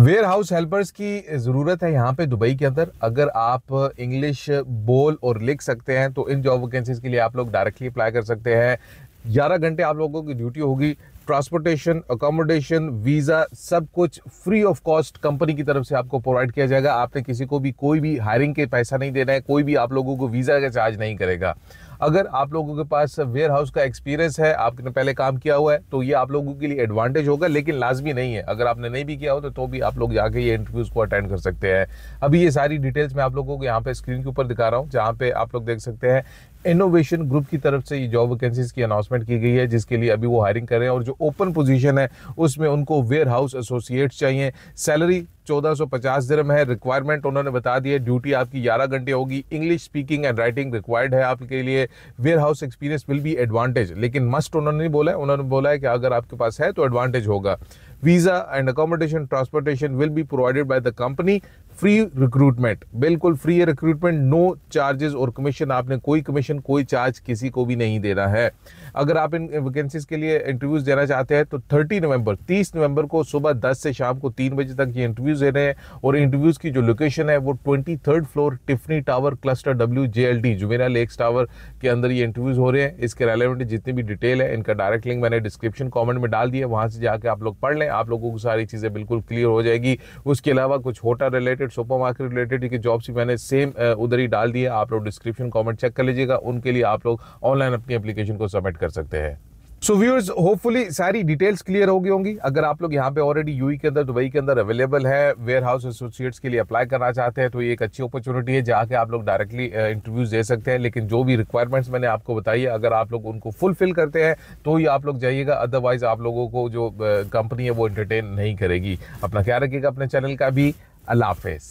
ware house helpers की ज़रूरत है यहाँ पे दुबई के अंदर अगर आप इंग्लिश बोल और लिख सकते हैं तो इन जॉब वैकेंसीज़ के लिए आप लोग डायरेक्टली अप्लाई कर सकते हैं ग्यारह घंटे आप लोगों की ड्यूटी होगी ट्रांसपोर्टेशन अकोमोडेशन वीज़ा सब कुछ फ्री ऑफ कॉस्ट कंपनी की तरफ से आपको प्रोवाइड किया जाएगा आपने किसी को भी कोई भी हायरिंग के पैसा नहीं देना है कोई भी आप लोगों को वीज़ा का चार्ज नहीं करेगा अगर आप लोगों के पास वेयर हाउस का एक्सपीरियंस है आपने पहले काम किया हुआ है तो ये आप लोगों के लिए एडवांटेज होगा लेकिन लाजमी नहीं है अगर आपने नहीं भी किया हो तो, तो भी आप लोग जाके ये इंटरव्यूज़ को अटेंड कर सकते हैं अभी ये सारी डिटेल्स मैं आप लोगों को यहाँ पे स्क्रीन के ऊपर दिखा रहा हूँ जहाँ पे आप लोग देख सकते हैं इनोवेशन ग्रुप की तरफ से ये जॉब वैकेंसीज की अनाउंसमेंट की गई है जिसके लिए अभी वो हायरिंग कर रहे हैं और जो ओपन पोजीशन है उसमें उनको वेयर हाउस एसोसिएट्स चाहिए सैलरी 1450 दिरम है रिक्वायरमेंट उन्होंने बता दी है ड्यूटी आपकी 11 घंटे होगी English speaking and writing required है आपके लिए warehouse experience will be advantage लेकिन मस्ट उन्होंने नहीं बोला है उन्होंने बोला है कि अगर आपके पास है तो एडवांटेज होगा visa and accommodation transportation will be provided by the company free recruitment बिल्कुल फ्री है रिक्रूटमेंट नो चार्जेस और कमीशन आपने कोई कमीशन कोई चार्ज किसी को भी नहीं देना है अगर आप इन वैकेंसीज के लिए इंटरव्यूज़ देना चाहते हैं तो थर्टी नवंबर तीस नवंबर को सुबह दस से शाम को तीन बजे तक ये इंटरव्यूज़ दे रहे हैं और इंटरव्यूज़ की जो लोकेशन है वो twenty third floor Tiffany tower cluster W J L D Jumeirah lakes tower के अंदर ये इंटरव्यूज़ हो रहे हैं इसके रेलिवेंट जितनी भी डिटेल है इनका डायरेक्ट लिंक मैंने डिस्क्रिप्शन कॉमेंट में डाल दिया वहाँ से जाकर आप लोग पढ़ लें आप लोगों को सारी चीज़ें बिल्कुल क्लियर हो जाएगी उसके अलावा कुछ hotel related supermarket related की जॉब्स भी मैंने सेम उधर ही डाल दिया आप लोग डिस्क्रिप्शन कॉमेंट चेक कर लीजिएगा उनके लिए आप लोग ऑनलाइन अपनी एप्लीकेशन को सबमिट कर सकते हैं सो व्यूअर्स होपफुली सारी डिटेल्स क्लियर होगी होंगी अगर आप लोग यहाँ पे ऑलरेडी यू e के अंदर दुबई के अंदर अवेलेबल है वेयर हाउस एसोसिएट्स के लिए अप्लाई करना चाहते हैं तो ये एक अच्छी अपॉर्चुनिटी है जहाँ के आप लोग डायरेक्टली इंटरव्यूज uh, दे सकते हैं लेकिन जो भी रिक्वायरमेंट्स मैंने आपको बताई है अगर आप लोग उनको फुलफिल करते हैं तो ही आप लोग जाइएगा अदरवाइज आप लोगों को जो कंपनी uh, है वो इंटरटेन नहीं करेगी अपना ख्याल रखिएगा अपने चैनल का भी अल्लाह हाफिज़